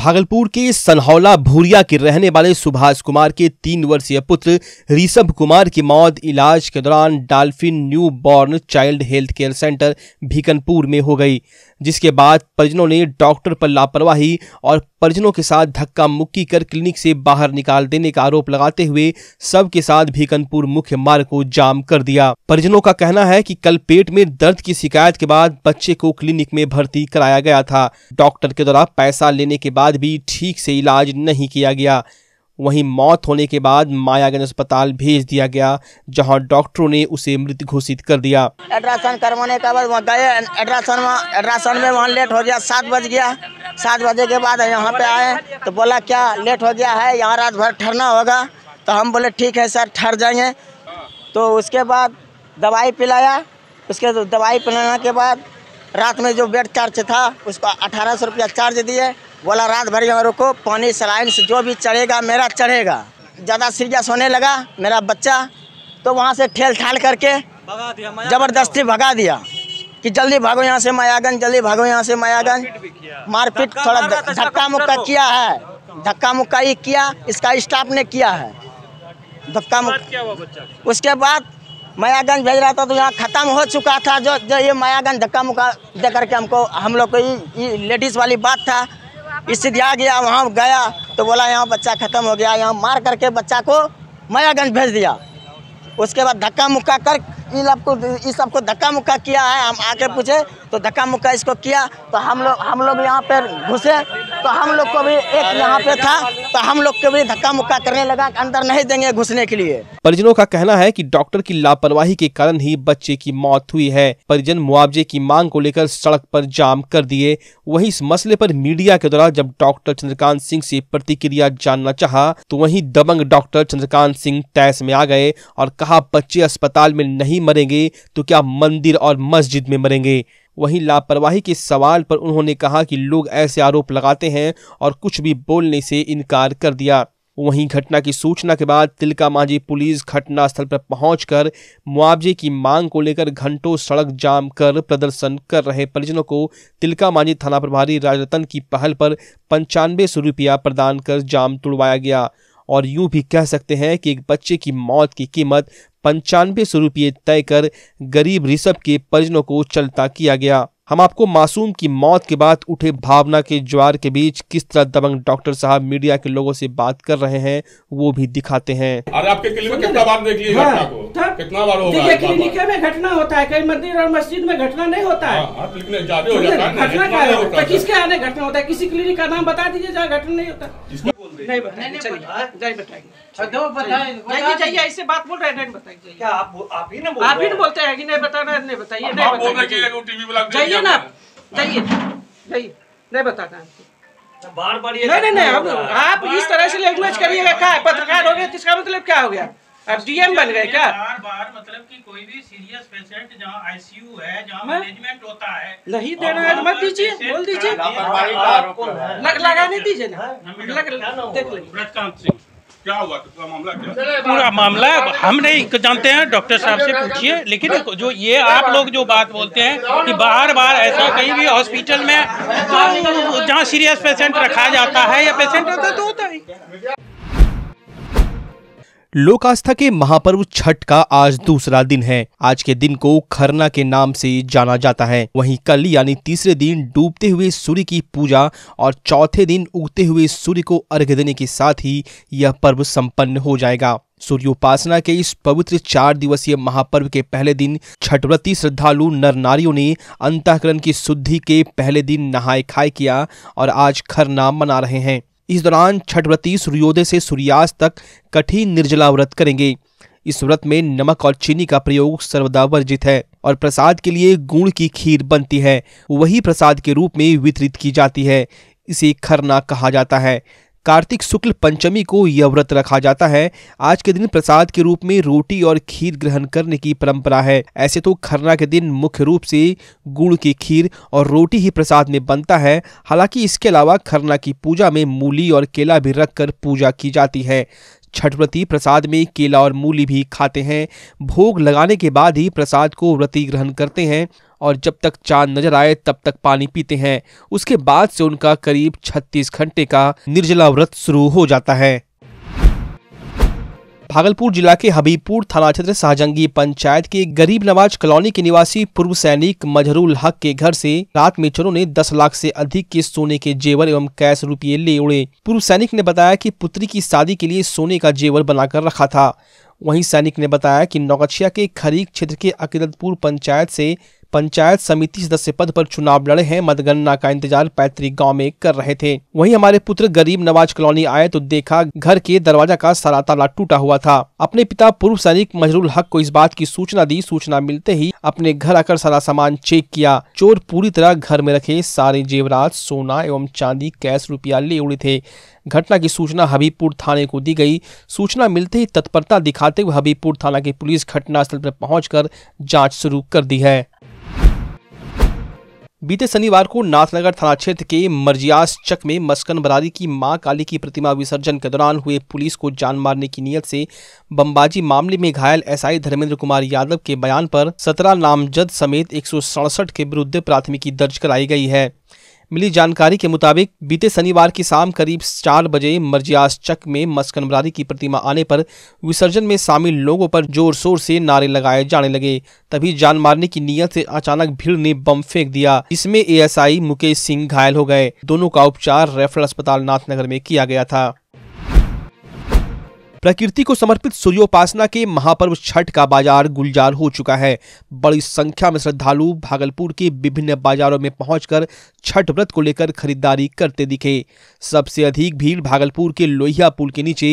भागलपुर के सनहौला भूरिया के रहने वाले सुभाष कुमार के तीन वर्षीय पुत्र ऋषभ कुमार की मौत इलाज के दौरान Dolphin new born child health care centre Bhikanpur में हो गई जिसके बाद परिजनों ने डॉक्टर पर लापरवाही और परिजनों के साथ धक्का मुक्की कर क्लिनिक से बाहर निकाल देने का आरोप लगाते हुए सब के साथ भीकनपुर मुख्य मार्ग को जाम कर दिया परिजनों का कहना है कि कल पेट में दर्द की शिकायत के बाद बच्चे को क्लिनिक में भर्ती कराया गया था डॉक्टर के द्वारा पैसा लेने के बाद भी ठीक से इलाज नहीं किया गया वहीं मौत होने के बाद मायागंज अस्पताल भेज दिया गया जहां डॉक्टरों ने उसे मृत घोषित कर दिया अल्ट्रासाउंड करवाने के बाद वहाँ गए अल्ट्रासाउंड अल्ट्रासाउंड में वहाँ लेट हो गया सात बज गया सात बजे के बाद यहाँ पे आए तो बोला क्या लेट हो गया है यहाँ रात भर ठहरना होगा तो हम बोले ठीक है सर ठहर जाएंगे तो उसके बाद दवाई पिलाया उसके दवाई पिलाने के बाद रात में जो बेड चार्ज था उसको अठारह सौ रुपया चार्ज दिए बोला रात भर यहाँ रुको पानी सलाइन से जो भी चढ़ेगा मेरा चढ़ेगा ज़्यादा सीरियस होने लगा मेरा बच्चा तो वहाँ से ठेल ठाल करके ज़बरदस्ती भगा दिया कि जल्दी भागो यहाँ से मायागंज जल्दी भागो यहाँ से मायागंज मारपीट थोड़ा धक्का मुक्का तो- किया है धक्का मुक्का ही किया इसका स्टाफ ने किया है धक्का मुक्का उसके बाद मायागंज भेज रहा था तो यहाँ ख़त्म हो चुका था जो जो ये मायागंज धक्का मुक्का दे करके हमको हम लोग को लेडीज़ वाली बात था इससे दिया गया वहाँ गया तो बोला यहाँ बच्चा ख़त्म हो गया यहाँ मार करके बच्चा को मायागंज भेज दिया उसके बाद धक्का मुक्का कर इन आपको इस सबको धक्का मुक्का किया है हम आके पूछे तो धक्का मुक्का इसको किया तो हम लोग हम लोग यहाँ पर घुसे तो हम लोग को भी एक यहाँ पे था तो हम लोग को भी धक्का मुक्का करने लगा अंदर नहीं देंगे घुसने के लिए परिजनों का कहना है कि डॉक्टर की लापरवाही के कारण ही बच्चे की मौत हुई है परिजन मुआवजे की मांग को लेकर सड़क पर जाम कर दिए वहीं इस मसले पर मीडिया के द्वारा जब डॉक्टर चंद्रकांत सिंह से प्रतिक्रिया जानना चाहा तो वहीं दबंग डॉक्टर चंद्रकांत सिंह तैस में आ गए और कहा बच्चे अस्पताल में नहीं नहीं मरेंगे तो क्या मंदिर और मस्जिद में मरेंगे वहीं लापरवाही के सवाल पर उन्होंने कहा कि लोग ऐसे आरोप लगाते हैं और कुछ भी बोलने से इनकार कर दिया वहीं घटना की सूचना के बाद तिलका मांझी पुलिस घटनास्थल पर पहुंचकर मुआवजे की मांग को लेकर घंटों सड़क जाम कर प्रदर्शन कर रहे परिजनों को तिलका मांझी थाना प्रभारी राजरतन की पहल पर पंचानवे सौ रुपया प्रदान कर जाम तुड़वाया गया और यूं भी कह सकते हैं कि एक बच्चे की मौत की कीमत पंचानवे सौ रुपये तय कर गरीब ऋषभ के परिजनों को चलता किया गया हम आपको मासूम की मौत के बाद उठे भावना के ज्वार के बीच किस तरह दबंग डॉक्टर साहब मीडिया के लोगों से बात कर रहे हैं वो भी दिखाते हैं अरे आपके क्लिनिक में कितना बार देख लिया हाँ, घटना को हाँ। कितना बार होगा देखिए क्लिनिक में घटना होता है कई मंदिर और मस्जिद में घटना नहीं होता है हाँ, हाँ, घटना क्या है किसके आने घटना होता है किसी क्लिनिक का नाम बता दीजिए जहाँ घटना नहीं होता नहीं बताएंगे नहीं आप ही ना बोलते हैं कि नहीं बताना नहीं बताइए नहीं बताइए जाइए ना जाइए जाइए नहीं बताना है तो बार बार ये नहीं नहीं नहीं आप इस तरह से लैंग्वेज करिएगा क्या पत्रकार हो गए तो इसका मतलब क्या हो गया अब डीएम बन गए क्या बार बार मतलब कि कोई भी सीरियस पेशेंट जहाँ आईसीयू है जहाँ मैनेजमेंट होता है नहीं देना है मत दीजिए बोल दीजिए लगाने दीजिए ना हाँ, देख लीजिए क्या हुआ तो मामला क्या पूरा मामला हम नहीं जानते हैं डॉक्टर साहब से पूछिए लेकिन जो ये आप लोग जो बात बोलते हैं कि बार बार ऐसा कहीं भी हॉस्पिटल में जहाँ सीरियस पेशेंट रखा जाता है या पेशेंट होता है तो होता ही लोक आस्था के महापर्व छठ का आज दूसरा दिन है आज के दिन को खरना के नाम से जाना जाता है वहीं कल यानी तीसरे दिन डूबते हुए सूर्य की पूजा और चौथे दिन उगते हुए सूर्य को अर्घ्य देने के साथ ही यह पर्व संपन्न हो जाएगा सूर्योपासना के इस पवित्र चार दिवसीय महापर्व के पहले दिन छठव्रती श्रद्धालु नर नारियों ने अंतकरण की शुद्धि के पहले दिन नहाय खाय किया और आज खरना मना रहे हैं इस दौरान छठ व्रती सूर्योदय से सूर्यास्त तक कठिन निर्जला व्रत करेंगे इस व्रत में नमक और चीनी का प्रयोग सर्वदा वर्जित है और प्रसाद के लिए गुड़ की खीर बनती है वही प्रसाद के रूप में वितरित की जाती है इसे खरना कहा जाता है कार्तिक शुक्ल पंचमी को यह व्रत रखा जाता है आज के दिन प्रसाद के रूप में रोटी और खीर ग्रहण करने की परंपरा है ऐसे तो खरना के दिन मुख्य रूप से गुड़ की खीर और रोटी ही प्रसाद में बनता है हालांकि इसके अलावा खरना की पूजा में मूली और केला भी रखकर पूजा की जाती है छठ व्रती प्रसाद में केला और मूली भी खाते हैं भोग लगाने के बाद ही प्रसाद को व्रती ग्रहण करते हैं और जब तक चांद नजर आए तब तक पानी पीते हैं उसके बाद से उनका करीब 36 घंटे का निर्जला व्रत शुरू हो जाता है भागलपुर जिला के हबीबपुर थाना क्षेत्र शाहजंगी पंचायत के गरीब नवाज कॉलोनी के निवासी पूर्व सैनिक मजहरुल हक के घर से रात में चोरों ने 10 लाख से अधिक के सोने के जेवर एवं कैश रुपये ले उड़े पूर्व सैनिक ने बताया कि पुत्री की शादी के लिए सोने का जेवर बनाकर रखा था वहीं सैनिक ने बताया कि नौगछिया के खरीक क्षेत्र के अकीदतपुर पंचायत से पंचायत समिति सदस्य पद पर चुनाव लड़े हैं मतगणना का इंतजार पैतृक गांव में कर रहे थे वहीं हमारे पुत्र गरीब नवाज कॉलोनी आए तो देखा घर के दरवाजा का सारा ताला टूटा हुआ था अपने पिता पूर्व सैनिक मजरुल हक को इस बात की सूचना दी सूचना मिलते ही अपने घर आकर सारा सामान चेक किया चोर पूरी तरह घर में रखे सारे जेवरात सोना एवं चांदी कैश रुपया ले उड़े थे घटना की सूचना हबीबपुर थाने को दी गई सूचना मिलते ही तत्परता दिखाते हुए हबीबपुर थाना की पुलिस घटनास्थल पर पहुंचकर जांच शुरू कर दी है बीते शनिवार को नाथनगर थाना क्षेत्र के मर्जियास चक में मस्कन बरारी की मां काली की प्रतिमा विसर्जन के दौरान हुए पुलिस को जान मारने की नियत से बमबाजी मामले में घायल एसआई धर्मेंद्र कुमार यादव के बयान पर सत्रह नामजद समेत एक के विरुद्ध प्राथमिकी दर्ज कराई गई है मिली जानकारी के मुताबिक बीते शनिवार की शाम करीब चार बजे चक में मस्कन बरारी की प्रतिमा आने पर विसर्जन में शामिल लोगों पर जोर शोर से नारे लगाए जाने लगे तभी जान मारने की नीयत से अचानक भीड़ ने बम फेंक दिया इसमें एएसआई मुकेश सिंह घायल हो गए दोनों का उपचार रेफरल अस्पताल नाथनगर में किया गया था प्रकृति को समर्पित सूर्योपासना के महापर्व छठ का बाजार गुलजार हो चुका है बड़ी संख्या में श्रद्धालु भागलपुर के विभिन्न बाजारों में पहुंचकर छठ व्रत को लेकर खरीदारी करते दिखे सबसे अधिक भीड़ भागलपुर के लोहिया पुल के नीचे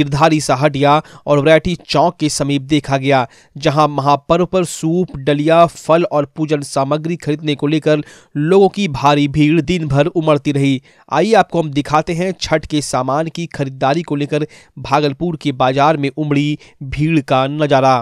गिरधारी साहटिया और वरायटी चौक के समीप देखा गया जहां महापर्व पर सूप डलिया फल और पूजन सामग्री खरीदने को लेकर लोगों की भारी भीड़ दिन भर उमड़ती रही आइए आपको हम दिखाते हैं छठ के सामान की खरीदारी को लेकर भागलपुर जौनपुर के बाजार में उमड़ी भीड़ का नजारा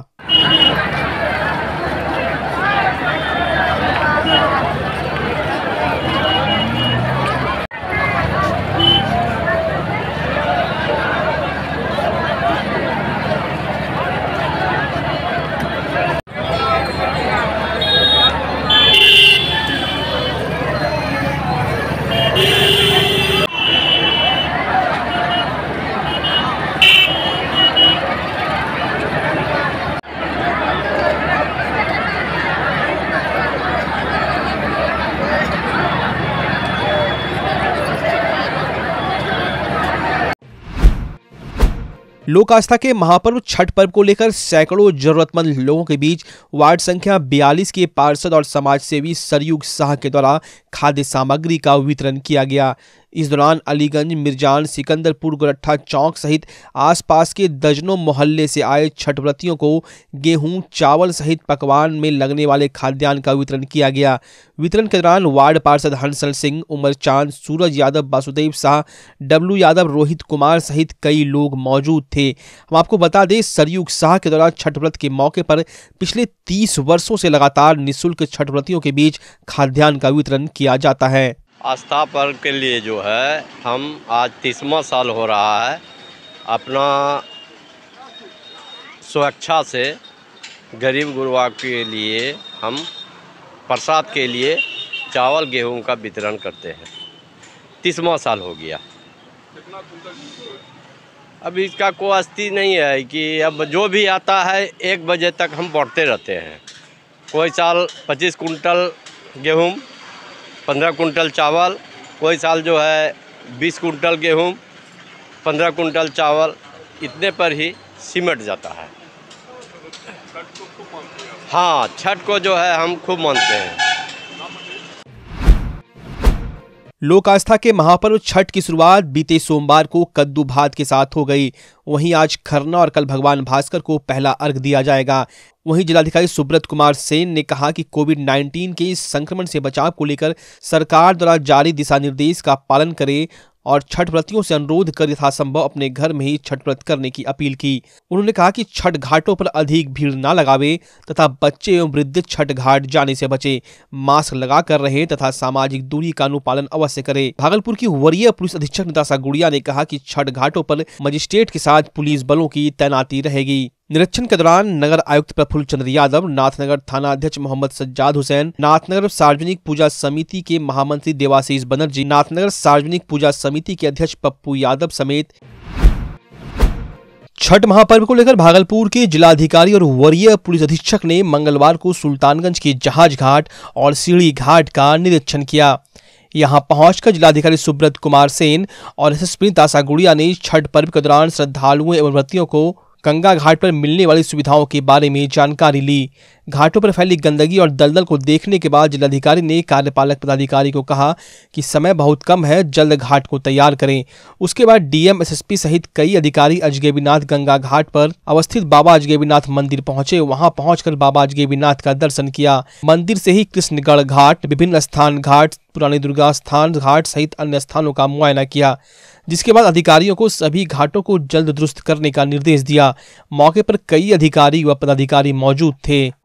लोक आस्था के महापर्व छठ पर्व को लेकर सैकड़ों जरूरतमंद लोगों के बीच वार्ड संख्या 42 के पार्षद और समाजसेवी सरयुग शाह के द्वारा खाद्य सामग्री का वितरण किया गया इस दौरान अलीगंज मिर्जान सिकंदरपुर गोरट्ठा चौक सहित आसपास के दर्जनों मोहल्ले से आए छठ व्रतियों को गेहूं चावल सहित पकवान में लगने वाले खाद्यान्न का वितरण किया गया वितरण के दौरान वार्ड पार्षद हंसल सिंह उमर चांद सूरज यादव वासुदेव शाह डब्लू यादव रोहित कुमार सहित कई लोग मौजूद थे हम आपको बता दें सरयुग शाह के दौरान छठ व्रत के मौके पर पिछले तीस वर्षों से लगातार निःशुल्क छठ व्रतियों के बीच खाद्यान्न का वितरण किया जाता है आस्था पर्व के लिए जो है हम आज तीसवा साल हो रहा है अपना सुरक्षा से गरीब गुरबा के लिए हम प्रसाद के लिए चावल गेहूं का वितरण करते हैं तीसवा साल हो गया अब इसका कोई अस्थि नहीं है कि अब जो भी आता है एक बजे तक हम बढ़ते रहते हैं कोई साल पच्चीस कुंटल गेहूं पंद्रह कुंटल चावल कोई साल जो है बीस कुंटल गेहूँ पंद्रह कुंटल चावल इतने पर ही सिमट जाता है हाँ छठ को जो है हम खूब मानते हैं लोक आस्था के महापर्व छठ की शुरुआत बीते सोमवार को कद्दू भात के साथ हो गई वहीं आज खरना और कल भगवान भास्कर को पहला अर्घ दिया जाएगा वहीं जिलाधिकारी सुब्रत कुमार सेन ने कहा कि कोविड 19 के इस संक्रमण से बचाव को लेकर सरकार द्वारा जारी दिशा निर्देश का पालन करें और छठ व्रतियों से अनुरोध कर यथासंभव अपने घर में ही छठ व्रत करने की अपील की उन्होंने कहा कि छठ घाटों पर अधिक भीड़ न लगावे तथा बच्चे एवं वृद्ध छठ घाट जाने से बचे मास्क लगा कर रहे तथा सामाजिक दूरी का अनुपालन अवश्य करे भागलपुर की वरीय पुलिस अधीक्षक नितासा गुड़िया ने कहा की छठ घाटों पर मजिस्ट्रेट के साथ पुलिस बलों की तैनाती रहेगी निरीक्षण के दौरान नगर आयुक्त प्रफुल्ल चंद्र यादव नाथनगर थाना अध्यक्ष मोहम्मद सज्जाद हुसैन नाथनगर सार्वजनिक पूजा समिति के महामंत्री देवाशीष बनर्जी नाथनगर सार्वजनिक पूजा समिति के अध्यक्ष पप्पू यादव समेत छठ महापर्व को लेकर भागलपुर के जिलाधिकारी और वरीय पुलिस अधीक्षक ने मंगलवार को सुल्तानगंज के जहाज घाट और सीढ़ी घाट का निरीक्षण किया यहां पहुंचकर जिलाधिकारी सुब्रत कुमार सेन और एसएसपी तासागुड़िया ने छठ पर्व के दौरान श्रद्धालुओं एवं व्रतियों को गंगा घाट पर मिलने वाली सुविधाओं के बारे में जानकारी ली घाटों पर फैली गंदगी और दलदल को देखने के बाद जिलाधिकारी ने कार्यपालक पदाधिकारी को कहा कि समय बहुत कम है जल्द घाट को तैयार करें उसके बाद डीएम एसएसपी सहित कई अधिकारी अजगेबीनाथ गंगा घाट पर अवस्थित बाबा अजगेबीनाथ मंदिर पहुंचे वहां पहुंचकर बाबा अजगेबीनाथ का दर्शन किया मंदिर से ही कृष्णगढ़ घाट विभिन्न स्थान घाट पुरानी दुर्गा स्थान घाट सहित अन्य स्थानों का मुआयना किया जिसके बाद अधिकारियों को सभी घाटों को जल्द दुरुस्त करने का निर्देश दिया मौके पर कई अधिकारी व पदाधिकारी मौजूद थे